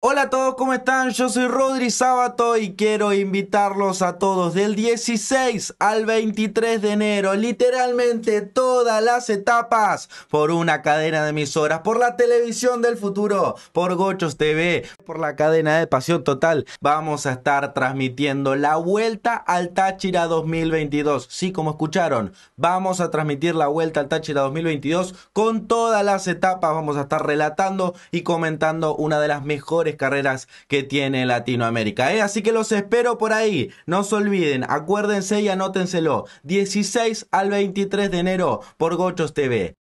Hola a todos, ¿cómo están? Yo soy Rodri Sábato y quiero invitarlos a todos del 16 al 23 de enero, literalmente todas las etapas, por una cadena de emisoras, por la televisión del futuro, por Gochos TV, por la cadena de Pasión Total. Vamos a estar transmitiendo la vuelta al Táchira 2022. Sí, como escucharon, vamos a transmitir la vuelta al Táchira 2022 con todas las etapas. Vamos a estar relatando y comentando una de las mejores carreras que tiene Latinoamérica. ¿eh? Así que los espero por ahí. No se olviden, acuérdense y anótenselo. 16 al 23 de enero por Gochos TV.